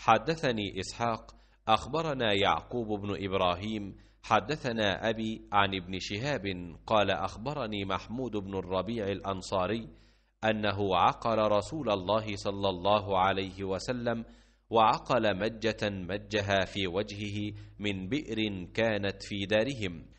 حدثني إسحاق أخبرنا يعقوب بن إبراهيم حدثنا أبي عن ابن شهاب قال أخبرني محمود بن الربيع الأنصاري أنه عقل رسول الله صلى الله عليه وسلم وعقل مجة مجها في وجهه من بئر كانت في دارهم